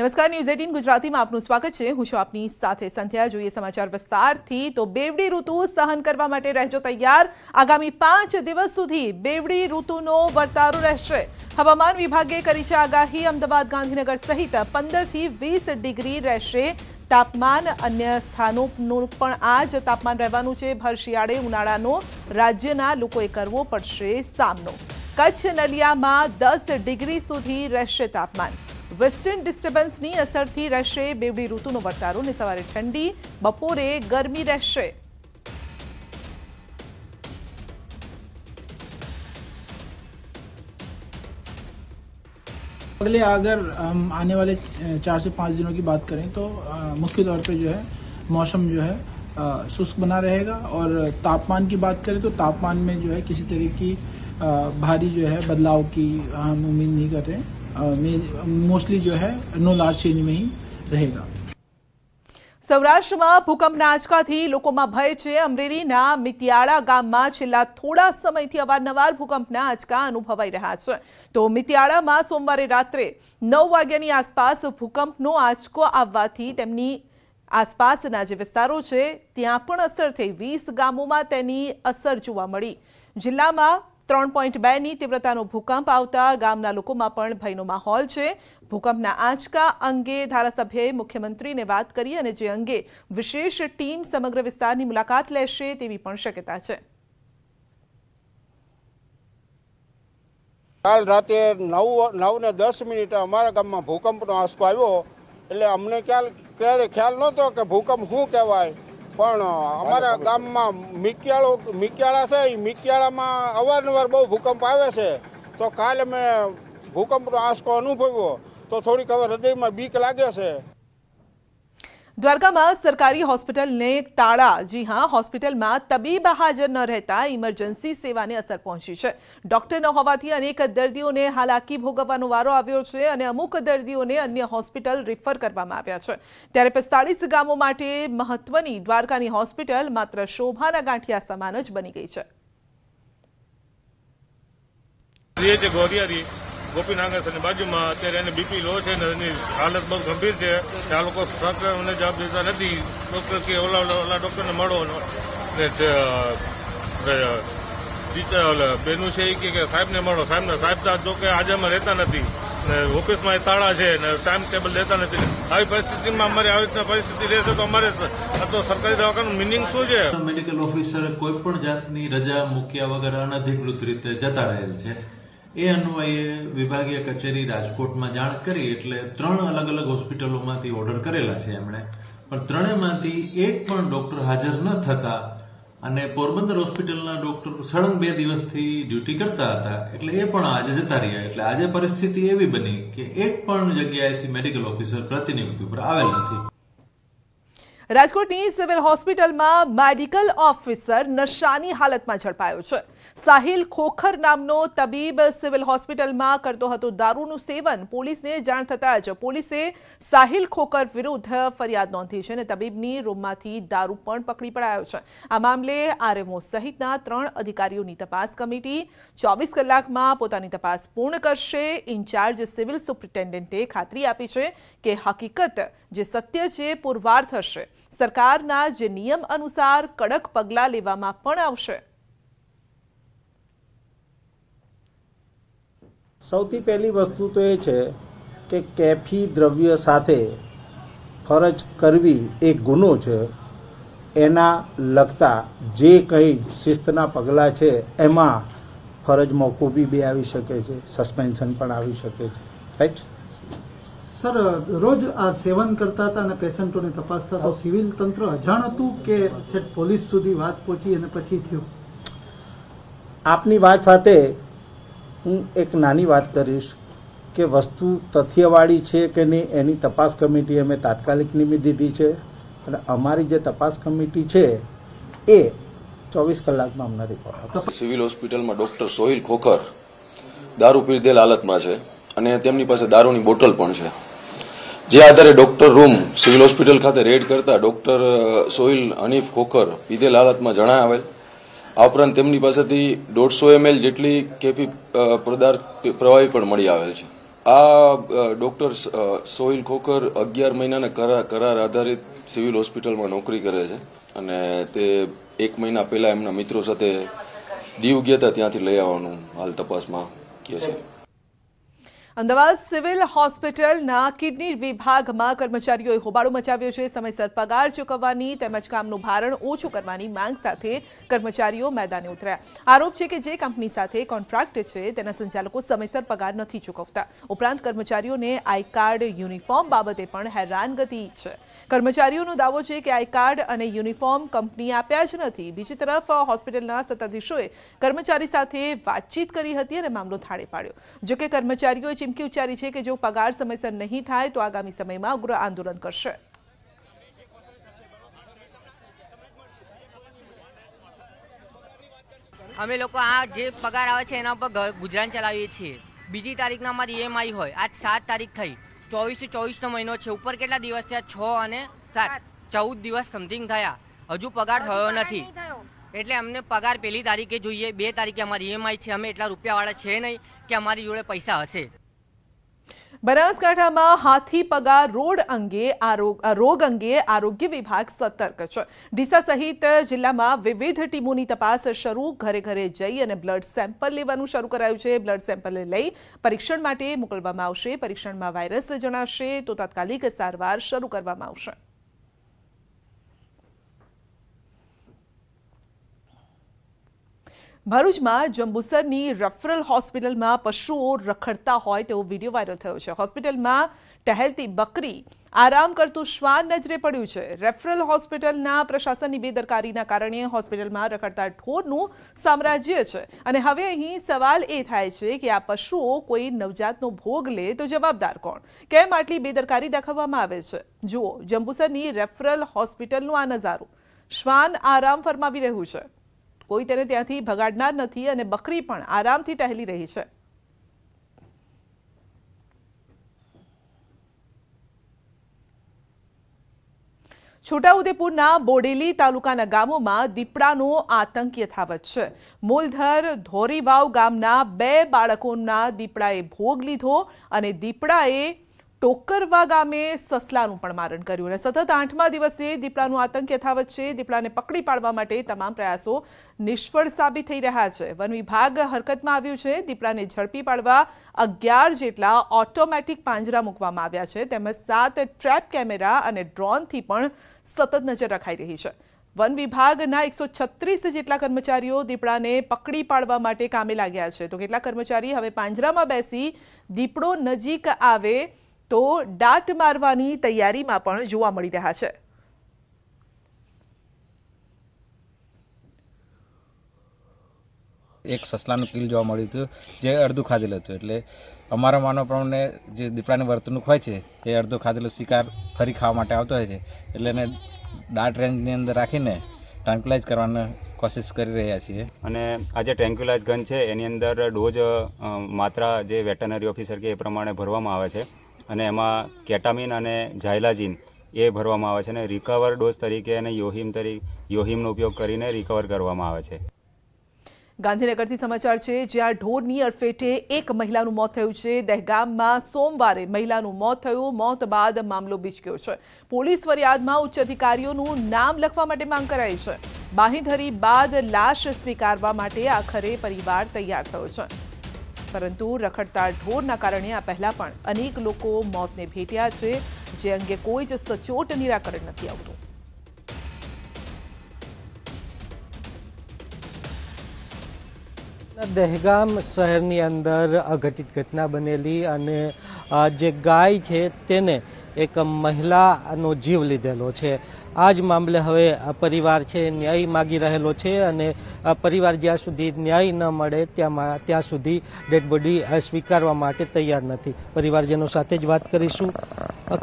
નમસ્કાર ન્યૂઝ 18 ગુજરાતીમાં આપનું સ્વાગત છે હું છું આપની સાથે સંધ્યા જોઈએ સમાચાર વિસ્તારથી તો બેવડી ઋતુ સહન કરવા માટે રહેજો તૈયાર આગામી 5 દિવસ સુધી બેવડી ઋતુનો વરસાદ રહે છે હવામાન વિભાગે કરી છે આગાહી અમદાવાદ ગાંધીનગર સહિત 15 થી 20 ડિગ્રી રહેશે તાપમાન અન્ય સ્થળો પણ આજ તાપમાન રહેવાનું છે ભરશિયાડે ઉનાળાનો રાજ્યના લોકોએ કરવો પડશે સામનો કચ્છ નળિયામાં 10 ડિગ્રી સુધી રહેશે તાપમાન की असर थी रहते बेवड़ी ऋतु वर्तारो ने सवेरे ठंडी बपोरे गर्मी रहते अगले अगर हम आने वाले चार से पाँच दिनों की बात करें तो मुख्य तौर पे जो है मौसम जो है शुष्क बना रहेगा और तापमान की बात करें तो तापमान में जो है किसी तरह की भारी जो है बदलाव की हम उम्मीद नहीं कर रहे हैं અમે મોસ્ટલી જો હે નો લાર્જ ચેન્જ મે હી રહેગા સૌરાષ્ટ્રમાં ભૂકંપ નાજકા થી લોકો માં ભય છે અમરેલી ના મિતિયાડા ગામ માં છેલા થોડા સમય થી અવારનવાર ભૂકંપ નાજકા અનુભવાય રહા છે તો મિતિયાડા માં સોમવારે રાત્રે 9 વાગ્યા ની આસપાસ ભૂકંપ નો આજકો આવવા થી તેમની આસપાસ ના જે વિસ્તારો છે ત્યાં પણ અસર થઈ 20 ગામો માં તેની અસર જોવા મળી જિલ્લા માં ત્રણ પોઈન્ટ બેની તીવ્રતાનો ભૂકંપ આવતા ગામના લોકોમાં પણ ભયનો માહોલ છે ભૂકંપના આંચકા અંગે ધારાસભ્યએ મુખ્યમંત્રીને વાત કરી અને જે અંગે વિશેષ ટીમ સમગ્ર વિસ્તારની મુલાકાત લેશે તેવી પણ શક્યતા છે કાલ રાતે નવ નવ ને દસ મિનિટે અમારા ગામમાં ભૂકંપનો આંચકો આવ્યો એટલે અમને ખ્યાલ ક્યારે ખ્યાલ નહોતો કે ભૂકંપ શું કહેવાય પણ અમારા ગામમાં મિક્યાળો મિક્યાળા છે એ મિક્યાળામાં અવારનવાર બહુ ભૂકંપ આવે છે તો કાલે મેં ભૂકંપનો આંચકો અનુભવ્યો તો થોડીક હવે હૃદયમાં બીક લાગે છે દ્વારકા માં સરકારી હોસ્પિટલ ને તાळा જી હા હોસ્પિટલ માં તબીબ હાજર ન રહેતા ઇમરજન્સી સેવા ને અસર પહોંચી છે ડોક્ટર ન હોવા થી અનેક દર્દીઓ ને હાલાકી ભોગવવા નવારો આવ્યો છે અને અમુક દર્દીઓ ને અન્ય હોસ્પિટલ રિફર કરવા માં આવ્યા છે ત્યારે 45 ગામો માટે મહત્વની દ્વારકા ની હોસ્પિટલ માત્ર શોભા ના ગાંઠિયા સમાન જ બની ગઈ છે ગોપીનાગરની બાજુમાં અત્યારે એને બીપી લો છે ને એની હાલત બહુ ગંભીર છે આ લોકો ડોક્ટરને જવાબ દેતા નથી ડોક્ટર કે ઓલા ઓલા ડોક્ટરને મળો ને બેનું છે એ કે સાહેબને મળો સાહેબને સાહેબ જો કે હાજરમાં રહેતા નથી ને ઓફિસમાં એ તાળા છે ને ટાઈમ ટેબલ લેતા નથી આવી પરિસ્થિતિમાં અમારી આવી રીતના પરિસ્થિતિ રહેશે તો અમારે તો સરકારી દવાખાનું મિનિંગ શું છે મેડિકલ ઓફિસર કોઈ પણ જાતની રજા મૂક્યા વગર અનધિકૃત રીતે જતા રહેલ છે એ અન્વયે વિભાગીય કચેરી રાજકોટમાં જાણ કરી એટલે ત્રણ અલગ અલગ હોસ્પિટલોમાંથી ઓર્ડર કરેલા છે એમણે પણ ત્રણેયમાંથી એક પણ ડોક્ટર હાજર ન થતા અને પોરબંદર હોસ્પિટલના ડૉક્ટર સળંગ બે દિવસથી ડ્યુટી કરતા હતા એટલે એ પણ આજે જતા રહ્યા એટલે આજે પરિસ્થિતિ એવી બની કે એક પણ જગ્યાએથી મેડિકલ ઓફિસર પ્રતિનિધિત્વ ઉપર આવેલ નથી રાજકોટની સિવિલ હોસ્પિટલમાં મેડિકલ ઓફિસર નશાની હાલતમાં ઝડપાયો છે સાહિલ ખોખર નામનો તબીબ સિવિલ હોસ્પિટલમાં કરતો હતો દારૂનું સેવન પોલીસને જાણ થતાં જ પોલીસે સાહિલ ખોખર વિરુદ્ધ ફરિયાદ નોંધી છે અને તબીબની રૂમમાંથી દારૂ પણ પકડી પડાયો છે આ મામલે આરએમઓ સહિતના ત્રણ અધિકારીઓની તપાસ કમિટી ચોવીસ કલાકમાં પોતાની તપાસ પૂર્ણ કરશે ઇન્ચાર્જ સિવિલ સુપ્રિન્ટેન્ડન્ટે ખાતરી આપી છે કે હકીકત જે સત્ય છે પુરવાર થશે સરકારના જે નિયમ અનુસાર કડક પગલાં લેવામાં પણ આવશે સૌથી પહેલી વસ્તુ તો એ છે કે કેફી દ્રવ્ય સાથે ફરજ કરવી એ ગુનો છે એના લગતા જે કંઈ શિસ્તના પગલાં છે એમાં ફરજ મોકૂબી બી આવી શકે છે સસ્પેન્શન પણ આવી શકે છે રાઈટ સર રોજ આ સેવન કરતા હતા અને પેશન્ટોને તપાસતા તો સિવિલ તંત્ર અજાણ હતું કે પોલીસ સુધી વાત પહોંચી અને પછી થયું આપની વાત સાથે હું એક નાની વાત કરીશ કે વસ્તુ તથ્યવાળી છે કે નહીં એની તપાસ કમિટી અમે તાત્કાલિક નિમી દીધી છે અને અમારી જે તપાસ કમિટી છે એ ચોવીસ કલાકમાં અમને રિપોર્ટ સિવિલ હોસ્પિટલમાં ડોક્ટર સોહિલ ખોખર દારૂ પીધેલ હાલતમાં છે અને તેમની પાસે દારૂની બોટલ પણ છે જે આધારે ડોક્ટર રૂમ સિવિલ હોસ્પિટલ ખાતે રેડ કરતા ડોક્ટર સોહિલ હનીફ ખોખર પીધેલ હાલતમાં જણાય આવેલ આ ઉપરાંત તેમની પાસેથી દોઢસો એમએલ જેટલી કેફી પદાર્થ પ્રવાહી પણ મળી આવેલ છે આ ડોક્ટર સોહિલ ખોખર અગિયાર મહિનાના કરાર કરાર આધારિત સિવિલ હોસ્પિટલમાં નોકરી કરે છે અને તે એક મહિના પહેલા એમના મિત્રો સાથે દીવ ગયા હતા ત્યાંથી લઈ આવવાનું હાલ તપાસમાં કહે છે અમદાવાદ સિવિલ હોસ્પિટલના કિડની વિભાગમાં કર્મચારીઓએ હોબાળો મચાવ્યો છે સમયસર પગાર ચૂકવવાની તેમજ કામનું ભારણ ઓછું કરવાની માંગ સાથે કર્મચારીઓ મેદાને ઉતર્યા આરોપ છે કે જે કંપની સાથે કોન્ટ્રાક્ટ છે તેના સંચાલકો સમયસર પગાર નથી ચૂકવતા ઉપરાંત કર્મચારીઓને આઈ કાર્ડ યુનિફોર્મ બાબતે પણ હેરાનગતિ છે કર્મચારીઓનો દાવો છે કે આઈ કાર્ડ અને યુનિફોર્મ કંપની આપ્યા જ નથી બીજી તરફ હોસ્પિટલના સત્તાધીશોએ કર્મચારી સાથે વાતચીત કરી હતી અને મામલો થાળે પાડ્યો જોકે કર્મચારીઓએ ચીમકી ઉચ્ચારી છે કે જો પગાર સમયસર નહીં થાય તો આગામી સમયમાં ઉગ્ર આંદોલન કરશે અમે લોકો આ જે પગાર આવે છે એના ઉપર ગુજરાન ચલાવીએ છીએ બીજી તારીખના અમારી ઈએમઆઈ હોય આજ સાત તારીખ થઈ ચોવીસથી ચોવીસનો મહિનો છે ઉપર કેટલા દિવસ થયા છ અને સાત ચૌદ દિવસ સમથિંગ થયા હજુ પગાર થયો નથી એટલે અમને પગાર પહેલી તારીખે જોઈએ બે તારીખે અમારી ઈએમઆઈ છે અમે એટલા રૂપિયાવાળા છે નહીં કે અમારી જોડે પૈસા હશે બરામસ્કાર તમા હાથી પગા રોડ અંગે આરોગ્ય વિભાગ સત્તર્ક છે ઢિસા સહિત જિલ્લામાં વિવિધ ટીમોની તપાસ શરૂ ઘરે ઘરે જઈને બ્લડ સેમ્પલ લેવાનું શરૂ કરાયું છે બ્લડ સેમ્પલ લેઈ પરીક્ષણ માટે મોકલવામાં આવશે પરીક્ષણમાં વાયરસ જણાશે તો તાત્કાલિક સારવાર શરૂ કરવામાં આવશે ભરૂચમાં જંબુસરની રેફરલ હોસ્પિટલમાં પશુઓ રખડતા હોય તેવો વિડિયો વાયરલ થયો છે. હોસ્પિટલમાં टહલતી બકરી, આરામ કરતો શ્વાન નજરે પડ્યો છે. રેફરલ હોસ્પિટલના પ્રશાસનની બેદરકારીના કારણે હોસ્પિટલમાં રખડતા ઢોરનું સામ્રાજ્ય છે અને હવે અહીં સવાલ એ થાય છે કે આ પશુઓ કોઈ નવજાતનો ભોગ લે તો જવાબદાર કોણ? કેમ આટલી બેદરકારી દેખાવામાં આવે છે? જુઓ જંબુસરની રેફરલ હોસ્પિટલનો આ નઝારો. શ્વાન આરામ ફરમાવી રહ્યો છે. કોઈ તેને ત્યાંથી ભગાડનાર નથી અને બકરી પણ આરામથી ટહેલી રહી છે છોટાઉદેપુરના બોડેલી તાલુકાના ગામોમાં દીપડાનો આતંક યથાવત છે મૂલધર ધોરીવાવ ગામના બે બાળકોના દીપડાએ ભોગ લીધો અને દીપડાએ ટોકરવા ગામે સસલાનું પણ મારણ કર્યું અને સતત આઠમા દિવસે દીપડાનું આતંક યથાવત છે દીપડાને પકડી પાડવા માટે તમામ પ્રયાસો નિષ્ફળ સાબિત થઈ રહ્યા છે વન વિભાગ હરકતમાં આવ્યું છે દીપડાને ઝડપી પાડવા અગિયાર જેટલા ઓટોમેટિક પાંજરા મૂકવામાં આવ્યા છે તેમજ સાત ટ્રેપ કેમેરા અને ડ્રોનથી પણ સતત નજર રખાઈ રહી છે વન વિભાગના એકસો છત્રીસ જેટલા કર્મચારીઓ દીપડાને પકડી પાડવા માટે કામે લાગ્યા છે તો કેટલા કર્મચારી હવે પાંજરામાં બેસી દીપડો નજીક આવે તો ડાટ મારવાની તૈયારીમાં પણ જોવા મળી રહ્યા છે એક સસલાનું કિલ જોવા મળ્યું હતું જે અડધું ખાધેલું હતું એટલે અમારા માનવ પ્રમાણે જે દીપડાની વર્તણૂક હોય છે એ અડધો ખાધેલો શિકાર ફરી ખાવા માટે આવતો હોય છે એટલે એને ડાટ રેન્જની અંદર રાખીને ટ્રાન્કલાઇઝ કરવાની કોશિશ કરી રહ્યા છીએ અને આ જે ટ્રેન્ક્યુલાઇઝ ગન છે એની અંદર ડોઝ માત્રા જે વેટરનરી ઓફિસર કે એ પ્રમાણે ભરવામાં આવે છે અને એમાં કેટામિન અને ઝાયલાજીન એ ભરવામાં આવે છે અને રિકવર ડોઝ તરીકે અને યોહિમ તરીકે યોહિમનો ઉપયોગ કરીને રિકવર કરવામાં આવે છે ગાંધીનગરથી સમાચાર છે જ્યાં ઢોરની અડફેટે એક મહિલાનું મોત થયું છે દહેગામમાં સોમવારે મહિલાનું મોત થયું મોત બાદ મામલો બિચક્યો છે પોલીસ ફરિયાદમાં ઉચ્ચ અધિકારીઓનું નામ લખવા માટે માંગ કરાઈ છે બાંહીધરી બાદ લાશ સ્વીકારવા માટે આખરે પરિવાર તૈયાર થયો છે પરંતુ રખડતા ઢોરના કારણે આ પહેલા પણ અનેક લોકો મોતને ભેટ્યા છે જે અંગે કોઈ જ સચોટ નિરાકરણ નથી આવતું દહેગામ શહેરની અંદર અઘટિત ઘટના બનેલી અને જે ગાય છે તેને એક મહિલાનો જીવ લીધેલો છે આ જ મામલે હવે પરિવાર છે ન્યાય માગી રહેલો છે અને પરિવાર જ્યાં સુધી ન્યાય ન મળે ત્યાં ત્યાં સુધી ડેડ બોડી સ્વીકારવા માટે તૈયાર નથી પરિવારજનો સાથે જ વાત કરીશું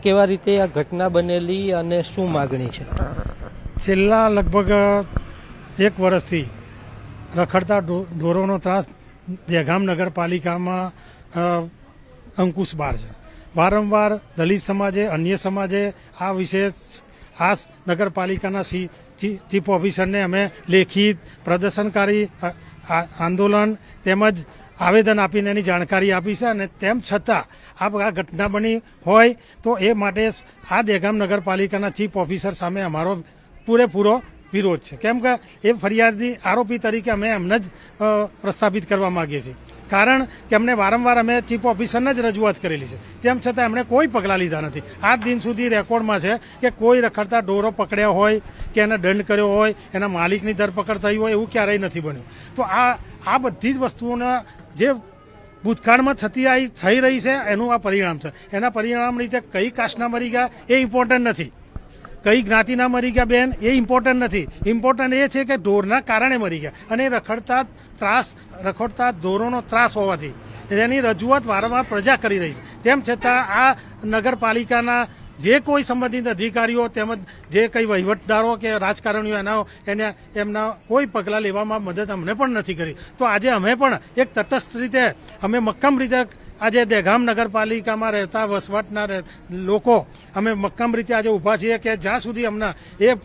કેવા રીતે આ ઘટના બનેલી અને શું માગણી છે છેલ્લા લગભગ એક વર્ષથી રખડતા ઢોરોનો ત્રાસ દહેગામ નગરપાલિકામાં અંકુશ બાર છે વારંવાર દલિત સમાજે અન્ય સમાજે આ વિશે આ નગરપાલિકાના ચીફ ઓફિસરને અમે લેખિત પ્રદર્શનકારી આંદોલન તેમજ આવેદન આપીને એની જાણકારી આપી છે અને તેમ છતાં આ બધા ઘટના બની હોય તો એ માટે આ દેગામ નગરપાલિકાના ચીફ ઓફિસર સામે અમારો પૂરેપૂરો વિરોધ છે કેમ કે એ ફરિયાદી આરોપી તરીકે અમે એમને જ પ્રસ્થાપિત કરવા માગીએ છીએ કારણ કે અમને વારંવાર અમે ચીફ ઓફિસરને જ રજૂઆત કરેલી છે તેમ છતાં એમણે કોઈ પગલાં લીધા નથી આ દિન સુધી રેકોર્ડમાં છે કે કોઈ રખડતા ડોરો પકડ્યા હોય કે એને દંડ કર્યો હોય એના માલિકની ધરપકડ થઈ હોય એવું ક્યારેય નથી બન્યું તો આ આ બધી જ વસ્તુઓના જે ભૂતકાળમાં થતી આવી થઈ રહી છે એનું આ પરિણામ છે એના પરિણામ રીતે કઈ કાસ્ટના મરી ગયા એ ઇમ્પોર્ટન્ટ નથી કઈ જ્ઞાતિના મરી ગયા બેન એ ઇમ્પોર્ટન્ટ નથી ઇમ્પોર્ટન્ટ એ છે કે ઢોરના કારણે મરી ગયા અને રખડતા ત્રાસ રખડતા ઢોરોનો ત્રાસ હોવાથી તેની રજૂઆત વારંવાર પ્રજા કરી રહી છે તેમ છતાં આ નગરપાલિકાના જે કોઈ સંબંધિત અધિકારીઓ તેમજ જે કંઈ વહીવટદારો કે રાજકારણીઓ એના એને એમના કોઈ પગલાં લેવામાં મદદ અમને પણ નથી કરી તો આજે અમે પણ એક તટસ્થ રીતે અમે મક્કમ રીતે આજે દહેગામ નગરપાલિકામાં રહેતા વસવાટના લોકો અમે મક્કમ રીતે આજે ઊભા છીએ કે જ્યાં સુધી અમના એ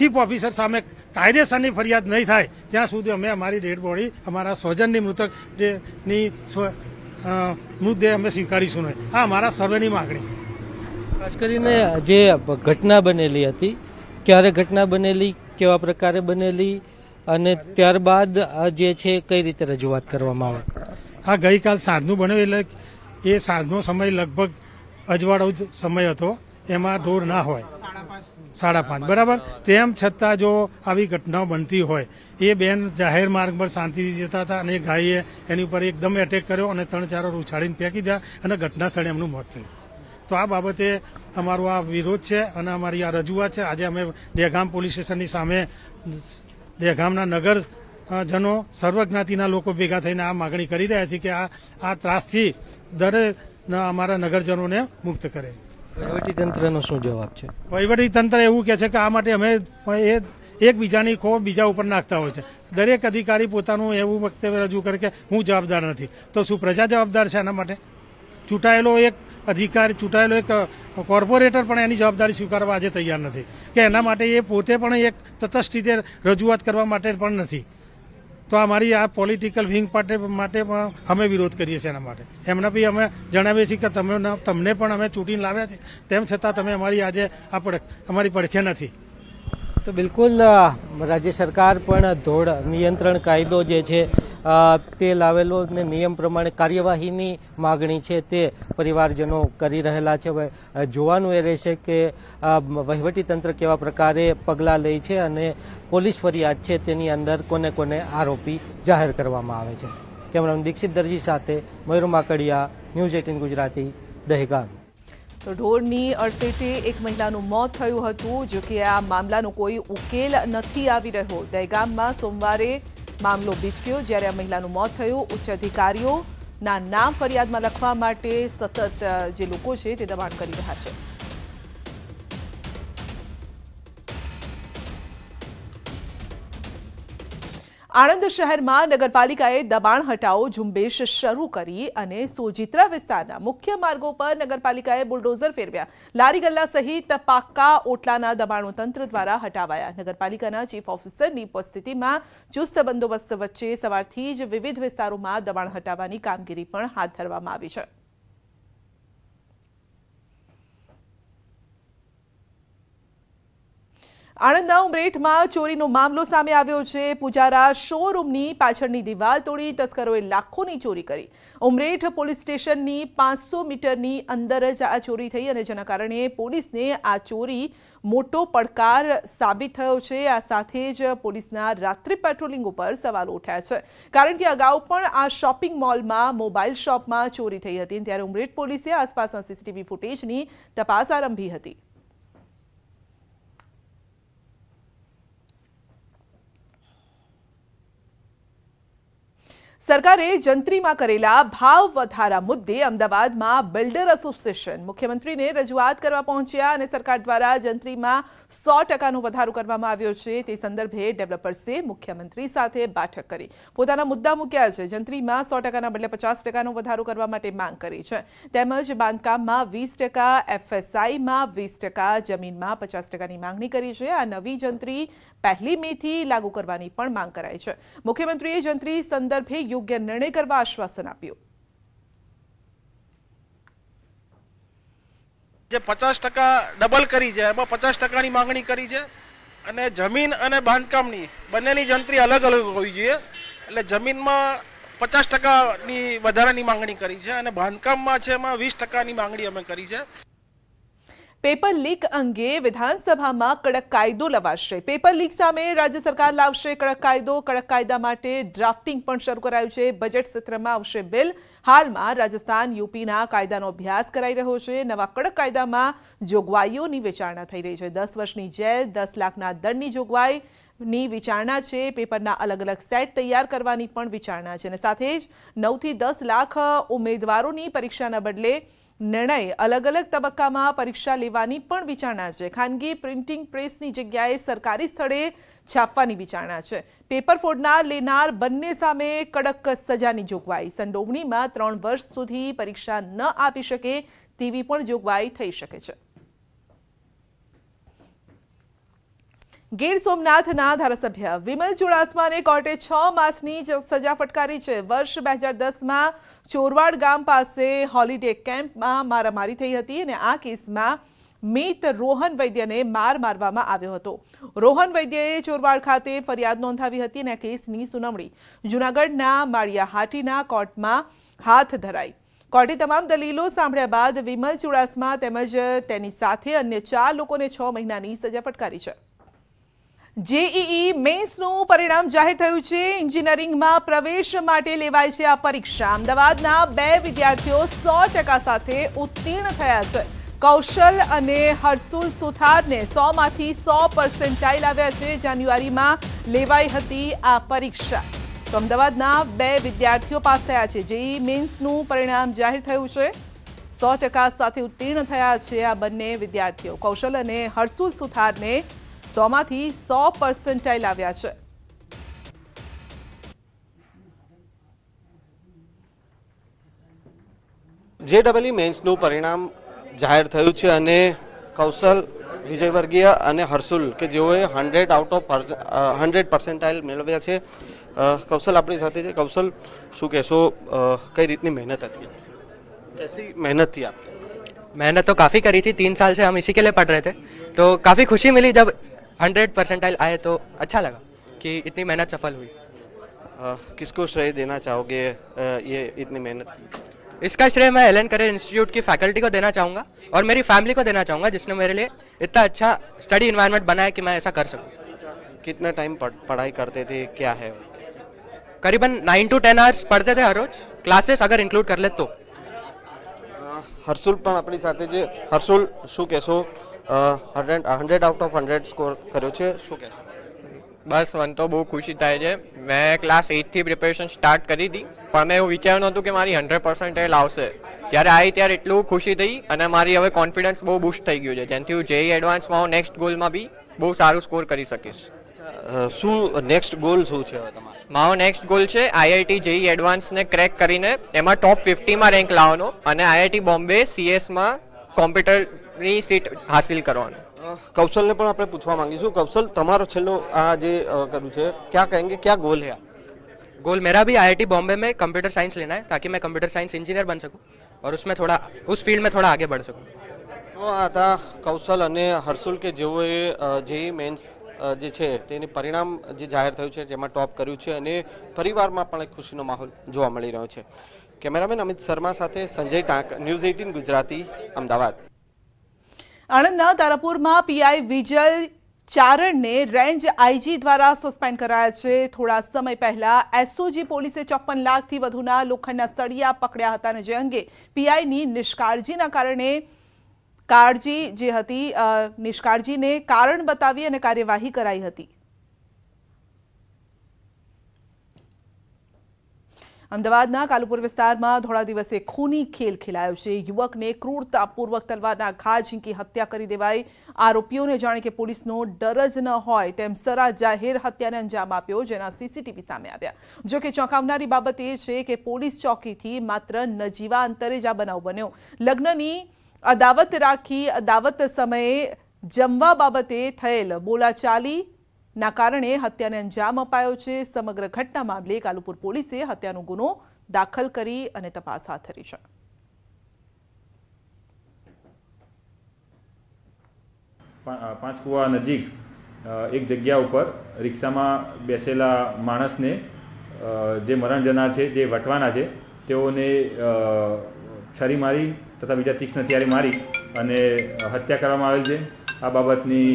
ચીફ ઓફિસર સામે કાયદેસરની ફરિયાદ નહીં થાય ત્યાં સુધી અમે અમારી ડેડ બોડી અમારા સ્વજનની મૃતક મૃતકની મૃતદેહ અમે સ્વીકારીશું નહીં આ અમારા સર્વેની માગણી ખાસ કરીને જે ઘટના બનેલી હતી ક્યારે ઘટના બનેલી કેવા પ્રકારે બનેલી અને ત્યારબાદ જે છે કઈ રીતે રજૂઆત કરવામાં આવે આ ગઈકાલ સાંજનું બન્યું એટલે એ સાંજનો સમય લગભગ અજવાળો જ સમય હતો એમાં ઢોર ના હોય સાડા પાંચ બરાબર તેમ છતાં જો આવી ઘટનાઓ બનતી હોય એ બેન જાહેર માર્ગ પર શાંતિથી જતા હતા અને ગાયે એની ઉપર એકદમ એટેક કર્યો અને ત્રણ ચારો ઉછાળીને ફેંકી દીધા અને ઘટના સ્થળે એમનું મોત થયું તો આ બાબતે અમારો આ વિરોધ છે અને અમારી આ રજૂઆત છે આજે અમે દહેગામ પોલીસ સ્ટેશનની સામે દહેગામના નગર જનો સર્વજ્ઞાતિના લોકો ભેગા થઈને આ માગણી કરી રહ્યા છે કે આ આ ત્રાસથી દરેક અમારા નગરજનોને મુક્ત કરે વહીવટીતંત્રનો શું જવાબ છે વહીવટીતંત્ર એવું કહે છે કે આ માટે અમે એ એકબીજાની ખો બીજા ઉપર નાખતા હોય છે દરેક અધિકારી પોતાનું એવું વક્તવ્ય રજૂ કરે કે હું જવાબદાર નથી તો શું પ્રજા જવાબદાર છે આના માટે ચૂંટાયેલો એક અધિકારી ચૂંટાયેલો એક કોર્પોરેટર પણ એની જવાબદારી સ્વીકારવા આજે તૈયાર નથી કે એના માટે એ પોતે પણ એક તટસ્થ રીતે રજૂઆત કરવા માટે પણ નથી તો અમારી આ પોલિટિકલ વિંગ માટે માટે પણ અમે વિરોધ કરીએ છીએ એના માટે એમને બી અમે જણાવીએ છીએ કે તમે તમને પણ અમે ચૂંટીને લાવ્યા છે તેમ છતાં તમે અમારી આજે આ અમારી પડખે નથી તો બિલકુલ રાજ્ય સરકાર પણ ધોળ નિયંત્રણ કાયદો જે છે તે લાવેલો ને નિયમ પ્રમાણે કાર્યવાહીની માગણી છે તે પરિવારજનો કરી રહેલા છે હવે જોવાનું એ રહેશે કે વહીવટીતંત્ર કેવા પ્રકારે પગલાં લે છે અને પોલીસ ફરિયાદ છે તેની અંદર કોને કોને આરોપી જાહેર કરવામાં આવે છે કેમેરામેન દીક્ષિત દરજી સાથે મયુર માકડિયા ન્યૂઝ એટીન ગુજરાતી દહેગામ તો ઢોરની અડફેટે એક મહિલાનું મોત થયું હતું જો કે આ મામલાનો કોઈ ઉકેલ નથી આવી રહ્યો દહેગામમાં સોમવારે મામલો બીચક્યો જ્યારે આ મહિલાનું મોત થયું ઉચ્ચ અધિકારીઓના નામ ફરિયાદમાં લખવા માટે સતત જે લોકો છે તે દબાણ કરી રહ્યા છે આનંદ શહેરમાં નગરપાલિકાએ ડબાણ હટાવો ઝુંબેશ શરૂ કરી અને સોજીત્રા વિસ્તારના મુખ્ય માર્ગો પર નગરપાલિકાએ બુલડોઝર ફેરવ્યા લારી ગલ્લા સહિત પાકા ઓટલાના ડબાણું તંત્ર દ્વારા હટાવાયા નગરપાલિકાના ચીફ ઓફિસરની ઉપસ્થિતિમાં ચૂસ્ત બંધબોસ સાથે સવારીથી વિવિધ વિસ્તારોમાં ડબાણ હટાવવાની કામગીરી પણ હાથ ધરવામાં આવી છે આણંદના ઉમરેઠમાં ચોરીનો મામલો સામે આવ્યો છે પૂજારા શોરૂમની પાછળની દિવાલ તોડી તસ્કરોએ લાખોની ચોરી કરી ઉમરેઠ પોલીસ સ્ટેશનની પાંચસો મીટરની અંદર જ આ ચોરી થઈ અને જેના કારણે પોલીસને આ ચોરી મોટો પડકાર સાબિત થયો છે આ સાથે જ પોલીસના રાત્રિ પેટ્રોલિંગ ઉપર સવાલ ઉઠ્યા છે કારણ કે અગાઉ પણ આ શોપિંગ મોલમાં મોબાઈલ શોપમાં ચોરી થઈ હતી ત્યારે ઉમરેઠ પોલીસે આસપાસના સીસીટીવી ફૂટેજની તપાસ આરંભી હતી સરકારે જંત્રીમાં કરેલા ભાવ વધારા મુદ્દે અમદાવાદમાં બિલ્ડર એસોસિએશન મુખ્યમંત્રીને રજૂઆત કરવા પહોંચ્યા અને સરકાર દ્વારા જંત્રીમાં 100% નો વધારો કરવામાં આવ્યો છે તે સંદર્ભે ડેવલપર સે મુખ્યમંત્રી સાથે બેઠક કરી પોતાનો મુદ્દો મુક્યા છે જંત્રીમાં 100% ના બદલે 50% નો વધારો કરવા માટે માંગ કરી છે તેમજ બાંધકામમાં 20% FSI માં 20% જમીનમાં 50% ની માંગણી કરી છે આ નવી જંત્રી પહેલી મેથી લાગુ કરવાની પણ માંગ કરાય છે મુખ્યમંત્રીએ જંત્રી સંદર્ભે યોગ્ય નિર્ણય કરવા આશ્વાસન આપ્યું જે પચાસ ટકા ડબલ કરી છે એમાં પચાસ ટકાની માંગણી કરી છે અને જમીન અને બાંધકામની બંનેની જંત્રી અલગ અલગ હોવી જોઈએ એટલે જમીનમાં પચાસ ટકાની વધારાની માંગણી કરી છે અને બાંધકામમાં છે એમાં વીસ ટકાની માંગણી અમે કરી છે પેપર લીક અંગે વિધાનસભામાં કડક કાયદો લાવશે. પેપર લીક સામે રાજ્ય સરકાર લાવશે કડક કાયદો. કડક કાયદા માટે ડ્રાફ્ટિંગ પણ શરૂ કરાયું છે. બજેટ સત્રમાં આવશે બિલ. હાલમાં રાજસ્થાન, યુપીના કાયદાનો અભ્યાસ કરાઈ રહ્યો છે. નવા કડક કાયદામાં જોગવાઈઓની વિચારણા થઈ રહી છે. 10 વર્ષની જેલ, 10 લાખના દંડની જોગવાઈની વિચારણા છે. પેપરના અલગ અલગ સેટ તૈયાર કરવાની પણ વિચારણા છે. અને સાથે જ 9 થી 10 લાખ ઉમેદવારોની પરીક્ષાના બદલે નિર્ણય અલગ અલગ તબક્કામાં પરીક્ષા લેવાની પણ વિચારણા છે ખાનગી પ્રિન્ટિંગ પ્રેસની જગ્યાએ સરકારી સ્તરે છાપવાની વિચારણા છે પેપર ફોર્ડના લેનાર બનنے સામે કડક સજાની જોગવાઈ સનડોગણીમાં 3 વર્ષ સુધી પરીક્ષા ન આપી શકે તેવી પણ જોગવાઈ થઈ શકે છે ગીર સોમનાથના ધારાસભ્ય વિમલ જુડાસમાને કોર્ટે 6 માસની જે સજા ફટકારી છે વર્ષ 2010 માં ચોરવાડ ગામ પાસે હોલિડે કેમ્પમાં મારમારી થઈ હતી અને આ કેસમાં મિત રોહન વૈદ્યને માર મારવામાં આવ્યો હતો રોહન વૈદ્યએ ચોરવાડ ખાતે ફરિયાદ નોંધાવી હતી અને કેસની સુનવણી જૂનાગઢના માળિયા હાટીના કોર્ટમાં હાથ ધરાઈ કોર્ટે તમામ દલીલો સાંભળ્યા બાદ વિમલ જુડાસમા તેમજ તેની સાથે અન્ય 4 લોકોને 6 મહિનાની સજા ફટકારી છે જેઈઈ મેન્સનું પરિણામ જાહેર થયું છે એન્જિનિયરિંગમાં પ્રવેશ માટે લેવાય છે આ પરીક્ષા અમદાવાદના બે વિદ્યાર્થીઓ સો સાથે ઉત્તીર્ણ થયા છે કૌશલ અને હર્ષુલ સુથારને સોમાંથી સો પર્સન્ટાઇલ આવ્યા છે જાન્યુઆરીમાં લેવાઈ હતી આ પરીક્ષા તો અમદાવાદના બે વિદ્યાર્થીઓ પાસ થયા છે જેઈ મેન્સનું પરિણામ જાહેર થયું છે સો સાથે ઉત્તીર્ણ થયા છે આ બંને વિદ્યાર્થીઓ કૌશલ અને હર્ષુલ સુથારને સોમાંથી સો પર્સન્ટાઇલ આવ્યા છે જે ડબલઈ મેન્સનું પરિણામ જાહેર થયું છે અને કૌશલ વિજયવર્ગીય અને હર્ષુલ કે જેઓએ hundred out of hundred percentile મેળવ્યા છે કૌશલ આપણી સાથે છે કૌશલ શું કહેશો કઈ રીતની મહેનત હતી कैसी मेहनत थी आपकी मेहनत तो काफ़ी करी थी तीन साल से हम इसी के लिए पढ़ रहे थे तो काफ़ी खुशी मिली हंड्रेड परसेंटाइल आए तो अच्छा लगा कि इतनी मेहनत सफल हुई किसको श्रेय देना चाहोगे ये इतनी मेहनत इसका श्रेय मैं एलन करियर इंस्टीट्यूट की फैकल्टी को देना चाहूँगा और मेरी फैमिली को देना चाहूँगा जिसने मेरे लिए इतना अच्छा स्टडी इन्वायरमेंट बनाया कि मैं ऐसा कर सकूँ अच्छा, कितना टाइम पढ़ाई करते थे क्या है करीबन नाइन टू टेन आवर्स पढ़ते थे हर रोज क्लासेस अगर इंक्लूड कर ले तो हर्षुल अपनी साथ हर्षुल शू कैसो hundred hundred out of hundred score કર્યો છે શું કહેશો બસ મને તો બહુ ખુશી થાય છે મેં ક્લાસ એઇટથી પ્રિપેરેશન સ્ટાર્ટ કરી હતી પણ મેં એવું વિચાર્યું નહોતું કે મારી હંડ્રેડ પર્સન્ટેજ આવશે જ્યારે આવી ત્યારે એટલું ખુશી થઈ અને મારી હવે કોન્ફિડન્સ બહુ બુસ્ટ થઈ ગયું છે જેનાથી હું જેઈ એડવાન્સમાં e હું નેક્સ્ટ ગોલમાં બી બહુ સારું સ્કોર કરી શકીશ શું નેક્સ્ટ ગોલ શું છે મારો નેક્સ્ટ ગોલ છે આઈઆઈટી જેઈ એડવાન્સને ક્રેક કરીને એમાં ટોપ ફિફ્ટીમાં રેન્ક લાવવાનો અને આઈઆઈટી બોમ્બે સીએસમાં કોમ્પ્યુટર ની સીટ હાસિલ કરવાનું કૌશલને પણ આપણે પૂછવા માંગીશું કૌશલ તમારો છેલ્લો આ જે કર્યું છે ક્યાં કહેંગે ક્યાં ગોલ હે ગોલ મેરા भी आईआईटी બોમ્બે મેં કમ્પ્યુટર સાયન્સ लेना है ताकि मैं कंप्यूटर साइंस इंजीनियर बन सकूं और उसमें થોડા उस फील्ड में थोड़ा आगे बढ़ सकूं તો આ હતા કૌશલ અને હર્ષુલ કે જેઓએ જેઈ મેન્સ જે છે તેની પરિણામ જે જાહેર થયું છે જેમાં ટોપ કર્યું છે અને પરિવારમાં પણ એક ખુશીનો માહોલ જોવા મળી રહ્યો છે કેમેરામેન અમિત શર્મા સાથે સંજય ટાંક ન્યૂઝ એઇટીન ગુજરાતી અમદાવાદ આણંદના તારાપુરમાં પીઆઈ વિજય ચારણને રેન્જ આઈજી દ્વારા સસ્પેન્ડ કરાયા છે થોડા સમય પહેલા એસઓજી પોલીસે ચોપ્પન લાખથી વધુના લોખંડના સળિયા પકડ્યા હતા અને જે અંગે પીઆઈની નિષ્કાળજીના કારણે કાળજી જે હતી નિષ્કાળજીને કારણ બતાવી અને કાર્યવાહી કરાઈ હતી અમદાવાદના કાલુપુર વિસ્તારમાં થોડા દિવસે ખૂની ખેલ ખેલાયો છે યુવકને ક્રૂરતાપૂર્વક તલવારના ઘા ઝીંકી હત્યા કરી દેવાઈ આરોપીઓને જાણે કે પોલીસનો ડર જ ન હોય તેમ સરા જાહેર હત્યાને અંજામ આપ્યો જેના સીસીટીવી સામે આવ્યા જો કે ચોંકાવનારી બાબત એ છે કે પોલીસ ચોકીથી માત્ર નજીવા અંતરે જ આ બનાવ બન્યો લગ્નની અદાવત રાખી અદાવત સમયે જમવા બાબતે થયેલ બોલાચાલી ના કારણે હત્યાને અંજામ અપાયો છે સમગ્ર ઘટના મામલે કાલુપુર પોલીસે હત્યાનો ગુનો દાખલ કરી અને તપાસ હાથ ધરી છે પાંચકુવા નજીક એક જગ્યા ઉપર રિક્ષામાં બેસેલા માણસને જે મરણ જનાર છે જે વટવાના છે તેઓને છરી મારી તથા બીજા તીક્ષ્ણ ત્યારે મારી અને હત્યા કરવામાં આવેલ છે આ બાબતની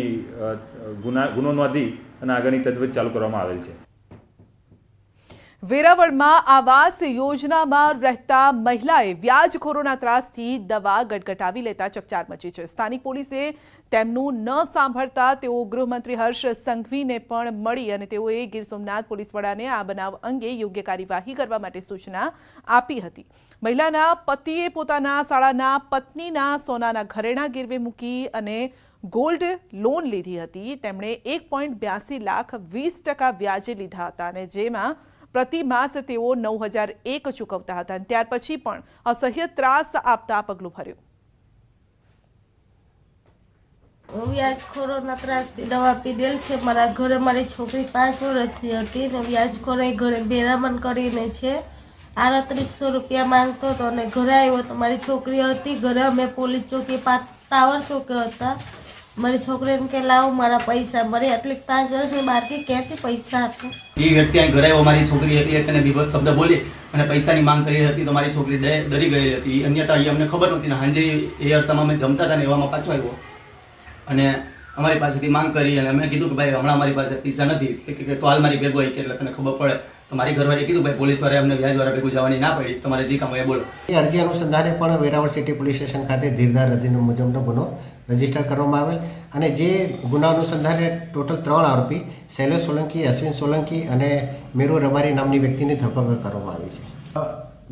ગુના ગુનો નોંધી અને આગળની તજવીજ ચાલુ કરવામાં આવેલ છે વેરાવળમાં આવાસ યોજનામાં રહેતા મહિલાએ વ્યાજખોરોના ત્રાસથી દવા ગટગટાવી લેતા ચકચાર મચી છે સ્થાનિક પોલીસે તેમનું ન સાંભળતા તેઓ ગૃહમંત્રી હર્ષ સંઘવીને પણ મળી અને તેઓએ ગીર સોમનાથ પોલીસ વડાને આ બનાવ અંગે યોગ્ય કાર્યવાહી કરવા માટે સૂચના આપી હતી મહિલાના પતિએ પોતાના શાળાના પત્નીના સોનાના ઘરેણા ગીરવે મૂકી અને ગોલ્ડ લોન લીધી હતી તેમણે એક પોઈન્ટ બ્યાસી લાખ વીસ ટકા વ્યાજે લીધા હતા અને જેમાં પ્રતિ માસ તેઓ નવ હજાર એક ચૂકવતા હતા અને ત્યાર પછી પણ અસહ્ય ત્રાસ આપતા પગલું ભર્યું વ્યાજખોરોના ત્રાસથી દવા પીધેલ છે મારા ઘરે મારી છોકરી પાંચ વર્ષની હતી ને એ ઘરે ભેરામણ કરીને છે આડત્રીસો રૂપિયા માંગતો હતો અને ઘરે આવ્યો તો મારી છોકરી હતી ઘરે અમે પોલીસ ચોકી ટાવર ચોકે હતા મારી છોકરી એમ કે લાવ મારા પૈસા મારી એટલી પાંચ વર્ષની બાળકી ક્યાંથી પૈસા આપે એ વ્યક્તિ અહીં ઘરે મારી છોકરી હતી એકને દિવસ શબ્દ બોલી અને પૈસાની માંગ કરી હતી તો મારી છોકરી ડરી ગયેલી હતી અન્યથા એ અમને ખબર નહોતી ને સાંજે એ અરસામાં અમે જમતા હતા ને એવામાં પાછો આવ્યો અને અમારી પાસેથી માંગ કરી અને અમે કીધું કે ભાઈ હમણાં અમારી પાસે પૈસા નથી કે તો હાલ મારી ભેગો હોય કે એટલે તને ખબર પડે તો મારી ઘરવાળી કીધું ભાઈ પોલીસ વાળા અમને વ્યાજવાળા ભેગું જવાની ના પડી તમારે જે કામ એ બોલો એ અરજી અનુસંધાને પણ વેરાવળ સિટી પોલીસ સ્ટેશન ખાતે ધીરધાર અધિનિયમ મુજબનો ગુનો રજીસ્ટર કરવામાં આવેલ અને જે ગુના અનુસંધાને ટોટલ ત્રણ આરોપી શૈલેષ સોલંકી અશ્વિન સોલંકી અને મેરુ રબારી નામની વ્યક્તિની ધરપકડ કરવામાં આવી છે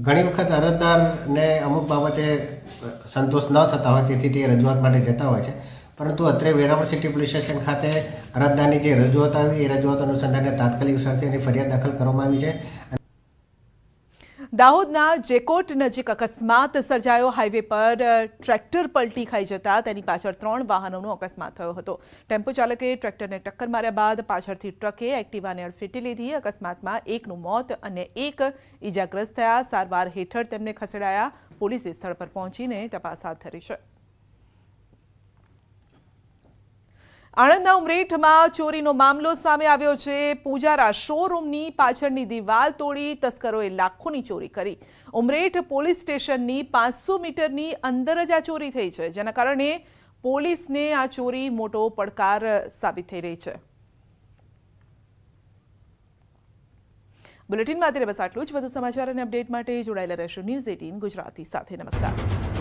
ઘણી વખત અરજદારને અમુક બાબતે સંતોષ ન થતા હોય તેથી તે રજૂઆત માટે જતા હોય છે પરંતુ અત્રે વેરાવળ સિટી પોલીસ સ્ટેશન ખાતે અરજદારની જે રજૂઆત આવી એ રજૂઆત અનુસંધાને તાત્કાલિક અસરથી એની ફરિયાદ દાખલ કરવામાં આવી છે દાહોદના જેકોટ નજીક અકસ્માત સર્જાયો હાઈવે પર ટ્રેક્ટર પલટી ખાઈ જતા તેની પાછળ ત્રણ વાહનોનો અકસ્માત થયો હતો ટેમ્પો ચાલકે ટ્રેક્ટરને ટક્કર માર્યા બાદ પાછળથી ટ્રકે એક્ટિવાને અડફેટી લીધી અકસ્માતમાં એકનું મોત અને એક ઇજાગ્રસ્ત થયા સારવાર હેઠળ તેમને ખસેડાયા પોલીસે સ્થળ પર પહોંચીને તપાસ હાથ ધરી છે આણંદના ઉમરેઠમાં ચોરીનો મામલો સામે આવ્યો છે પૂજારા શોરૂમની પાછળની દિવાલ તોડી તસ્કરોએ લાખોની ચોરી કરી ઉમરેઠ પોલીસ સ્ટેશનની પાંચસો મીટરની અંદર જ આ ચોરી થઈ છે જેના કારણે પોલીસને આ ચોરી મોટો પડકાર સાબિત થઈ રહી છે બુલેટિનમાં અત્યારે બસ આટલું જ વધુ સમાચાર અને અપડેટ માટે જોડાયેલા રહેશો ન્યૂઝ એટીન ગુજરાતી સાથે નમસ્કાર